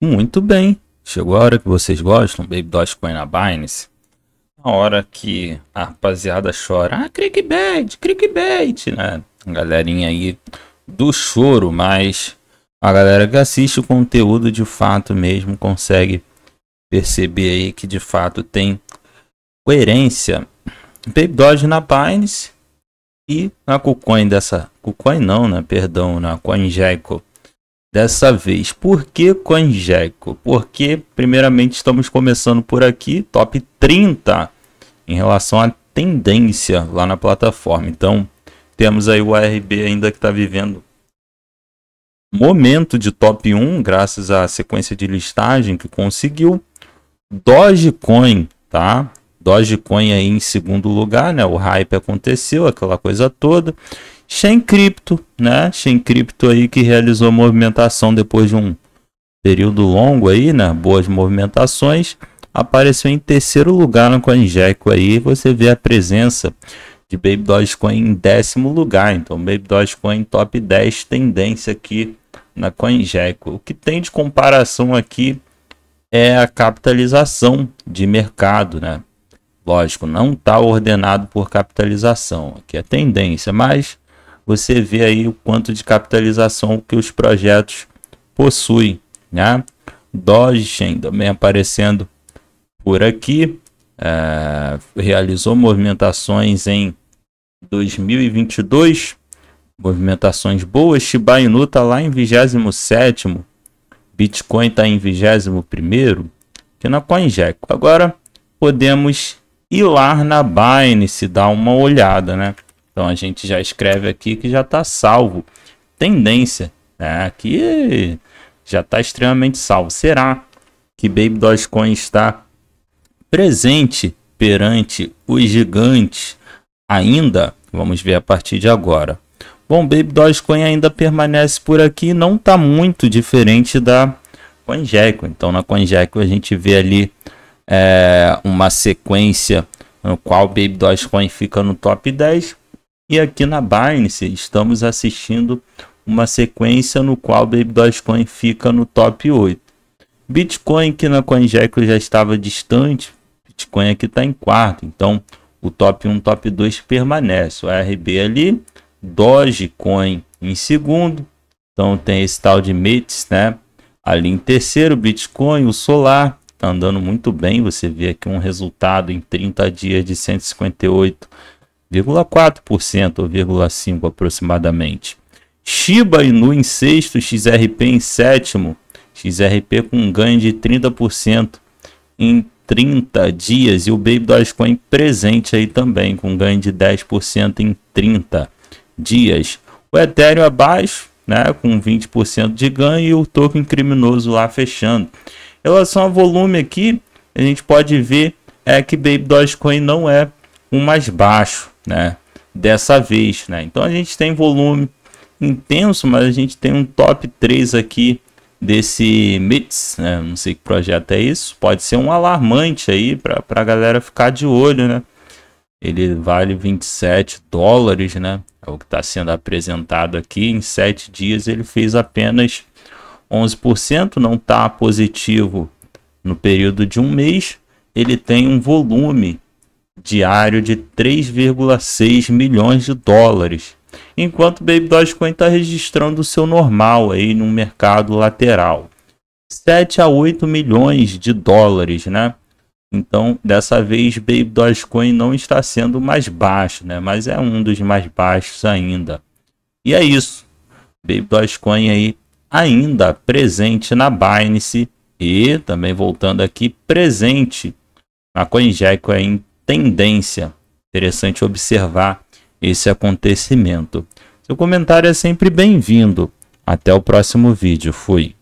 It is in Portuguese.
Muito bem, chegou a hora que vocês gostam, Baby Dogecoin na Binance. A hora que a rapaziada chora, ah, clickbait, clickbait, né? galerinha aí do choro, mas a galera que assiste o conteúdo de fato mesmo consegue perceber aí que de fato tem coerência. Baby Doge na Binance e na KuCoin dessa... KuCoin não, né? Perdão, na né? CoinGecko dessa vez. Por que CoinGecko? Porque, primeiramente, estamos começando por aqui, top 30 em relação à tendência lá na plataforma. Então, temos aí o ARB ainda que está vivendo momento de top 1, graças à sequência de listagem que conseguiu. Dogecoin, tá? Dogecoin aí em segundo lugar, né? O hype aconteceu, aquela coisa toda. Shen Crypto, né? Shen Crypto aí que realizou movimentação depois de um período longo aí, né? Boas movimentações. Apareceu em terceiro lugar no CoinGecko aí. Você vê a presença de Baby Dogecoin em décimo lugar. Então, Baby Dogecoin top 10 tendência aqui na CoinGecko. O que tem de comparação aqui é a capitalização de mercado, né? Lógico, não está ordenado por capitalização, que é tendência, mas você vê aí o quanto de capitalização que os projetos possuem, né? Dogecoin também aparecendo por aqui, é, realizou movimentações em 2022, movimentações boas, Shiba Inu está lá em 27º, Bitcoin está em 21º, que na CoinGecko. Agora podemos ir lá na Binance, dar uma olhada, né? Então a gente já escreve aqui que já está salvo. Tendência, né? aqui já está extremamente salvo. Será que Baby Dogecoin está presente perante os gigantes ainda? Vamos ver a partir de agora. Bom, Baby Dogecoin ainda permanece por aqui, não está muito diferente da CoinGecko. Então, na CoinGecko a gente vê ali é, uma sequência no qual Baby Dogecoin fica no top 10 e aqui na Binance estamos assistindo uma sequência no qual Baby Dogecoin fica no top 8. Bitcoin que na CoinGecko já estava distante, Bitcoin aqui está em quarto, então o top 1, top 2 permanece. O RB ali, Dogecoin em segundo, então tem esse tal de MITS, né? Ali em terceiro, Bitcoin, o Solar, está andando muito bem, você vê aqui um resultado em 30 dias de 158 0,4% ou 0,5% aproximadamente. Shiba Inu em sexto, XRP em sétimo, XRP com ganho de 30% em 30 dias e o Baby Dogecoin presente aí também com ganho de 10% em 30 dias. O Ethereum abaixo, né, com 20% de ganho e o token criminoso lá fechando. Em relação ao volume aqui, a gente pode ver é que Baby Dogecoin não é o mais baixo, né? Dessa vez, né? Então a gente tem volume intenso, mas a gente tem um top 3 aqui desse MITS, né? não sei que projeto é isso, pode ser um alarmante aí para a galera ficar de olho, né? Ele vale 27 dólares, né? É o que está sendo apresentado aqui. Em 7 dias ele fez apenas 11%, não está positivo no período de um mês. Ele tem um volume diário de 3,6 milhões de dólares, enquanto o Baby Dogecoin está registrando o seu normal aí no mercado lateral. 7 a 8 milhões de dólares, né? Então, dessa vez, Baby Dogecoin não está sendo mais baixo, né? Mas é um dos mais baixos ainda. E é isso. Baby Dogecoin aí ainda presente na Binance e também voltando aqui presente na CoinGecko em tendência. Interessante observar esse acontecimento. Seu comentário é sempre bem-vindo. Até o próximo vídeo. Fui.